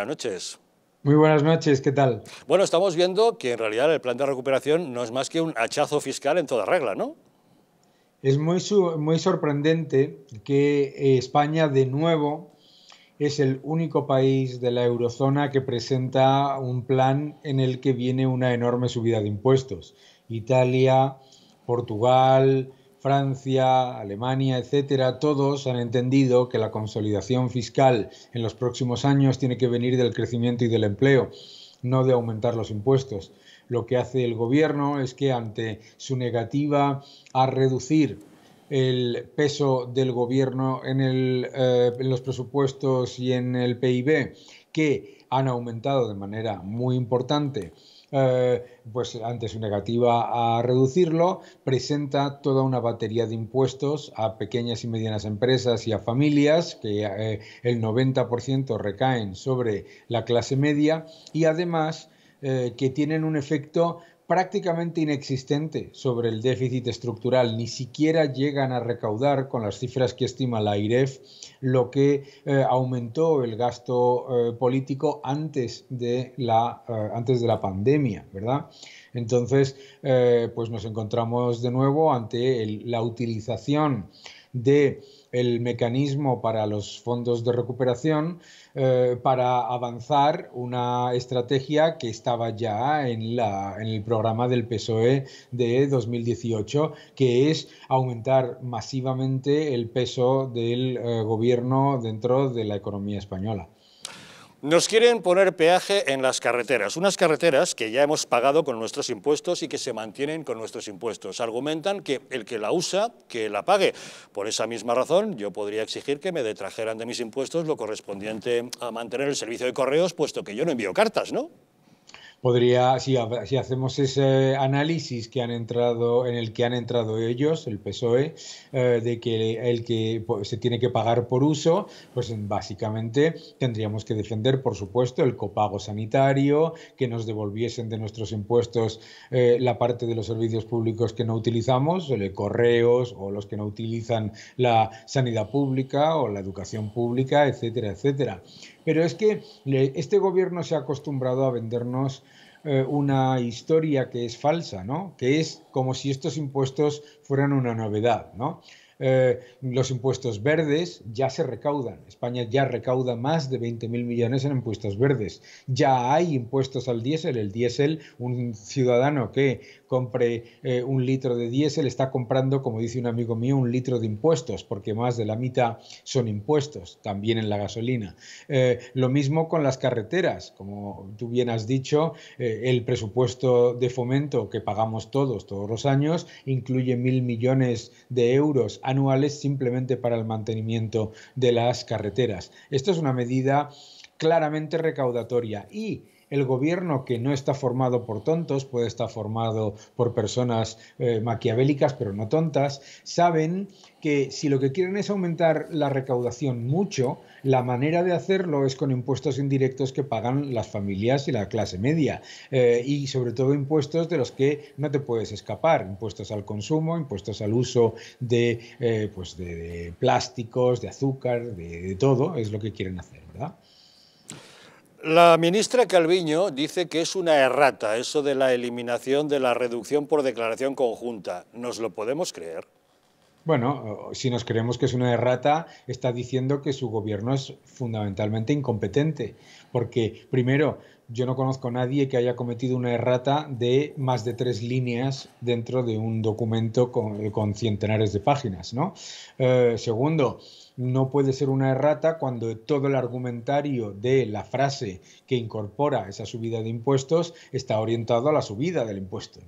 Buenas noches. Muy buenas noches, ¿qué tal? Bueno, estamos viendo que en realidad el plan de recuperación no es más que un hachazo fiscal en toda regla, ¿no? Es muy, muy sorprendente que eh, España de nuevo es el único país de la eurozona que presenta un plan en el que viene una enorme subida de impuestos. Italia, Portugal, Francia, Alemania, etcétera, todos han entendido que la consolidación fiscal en los próximos años tiene que venir del crecimiento y del empleo, no de aumentar los impuestos. Lo que hace el gobierno es que ante su negativa a reducir el peso del gobierno en, eh, en los presupuestos y en el PIB, que han aumentado de manera muy importante eh, pues antes su negativa a reducirlo, presenta toda una batería de impuestos a pequeñas y medianas empresas y a familias, que eh, el 90% recaen sobre la clase media, y además eh, que tienen un efecto prácticamente inexistente sobre el déficit estructural. Ni siquiera llegan a recaudar con las cifras que estima la IREF lo que eh, aumentó el gasto eh, político antes de, la, eh, antes de la pandemia, ¿verdad? Entonces, pues nos encontramos de nuevo ante la utilización del el mecanismo para los fondos de recuperación eh, para avanzar una estrategia que estaba ya en, el programa del PSOE de 2018, que es aumentar masivamente el peso del eh, gobierno dentro de la economía española. Nos quieren poner peaje en las carreteras, unas carreteras que ya hemos pagado con nuestros impuestos y que se mantienen con nuestros impuestos. Argumentan que el que la usa, que la pague. Por esa misma razón, yo podría exigir que me detrajeran de mis impuestos lo correspondiente a mantener el servicio de correos, puesto que yo no envío cartas, ¿no? podría, si, hacemos ese análisis que han entrado, en el que han entrado ellos, el PSOE, eh, de que el que pues, se tiene que pagar por uso, pues básicamente tendríamos que defender, por supuesto, el copago sanitario, que nos devolviesen de nuestros impuestos eh, la parte de los servicios públicos que no utilizamos, el correos o los que no utilizan la sanidad pública o la educación pública, etcétera, etcétera. Pero es que este gobierno se ha acostumbrado a vendernos eh, una historia que es falsa, ¿no? Que es como si estos impuestos fueran una novedad, ¿no? Eh, los impuestos verdes ya se recaudan. España ya recauda más de 20.000 millones en impuestos verdes. Ya hay impuestos al diésel. El diésel, un ciudadano que compre eh, un litro de diésel está comprando, como dice un amigo mío, un litro de impuestos, porque más de la mitad son impuestos, también en la gasolina. Eh, lo mismo con las carreteras. Como tú bien has dicho, el presupuesto de fomento que pagamos todos, todos los años, incluye mil millones de euros anuales simplemente para el mantenimiento de las carreteras. Esto es una medida claramente recaudatoria y el gobierno que no está formado por tontos, puede estar formado por personas eh, maquiavélicas, pero no tontas, saben que si lo que quieren es aumentar la recaudación mucho, la manera de hacerlo es con impuestos indirectos que pagan las familias y la clase media. Eh, y sobre todo impuestos de los que no te puedes escapar. Impuestos al consumo, impuestos al uso de, eh, pues de, plásticos, de azúcar, de todo, es lo que quieren hacer, ¿verdad? La ministra Calviño dice que es una errata eso de la eliminación de la reducción por declaración conjunta. ¿Nos lo podemos creer? Bueno, si nos creemos que es una errata, está diciendo que su gobierno es fundamentalmente incompetente, porque primero yo no conozco a nadie que haya cometido una errata de más de tres líneas dentro de un documento con, eh, centenares de páginas. Eh, segundo, no puede ser una errata cuando todo el argumentario de la frase que incorpora esa subida de impuestos está orientado a la subida del impuesto.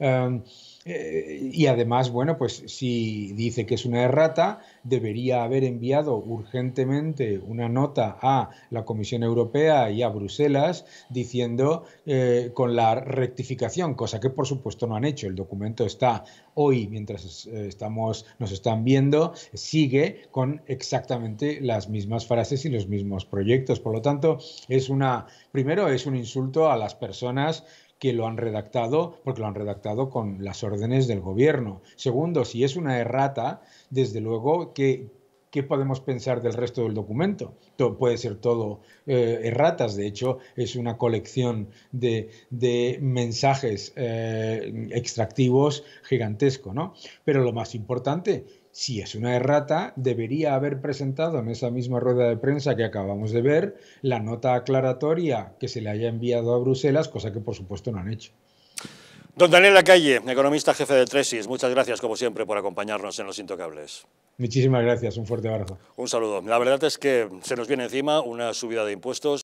Em, eh, y además, bueno, pues si dice que es una errata, debería haber enviado urgentemente una nota a la Comisión Europea y a Bruselas diciendo eh, con la rectificación, cosa que por supuesto no han hecho. El documento está hoy, mientras eh, estamos, nos están viendo, sigue con exactamente las mismas frases y los mismos proyectos. Por lo tanto, es una, primero es un insulto a las personas que lo han redactado porque lo han redactado con las órdenes del gobierno. Segundo, si es una errata, desde luego que ¿qué podemos pensar del resto del documento? Todo, puede ser todo eh, erratas, de hecho es una colección de, mensajes eh, extractivos gigantesco, ¿no? Pero lo más importante, si es una errata, debería haber presentado en esa misma rueda de prensa que acabamos de ver la nota aclaratoria que se le haya enviado a Bruselas, cosa que por supuesto no han hecho. Don Daniel Lacalle, economista jefe de Tresis, muchas gracias como siempre por acompañarnos en Los Intocables. Muchísimas gracias, un fuerte abrazo. Un saludo. La verdad es que se nos viene encima una subida de impuestos.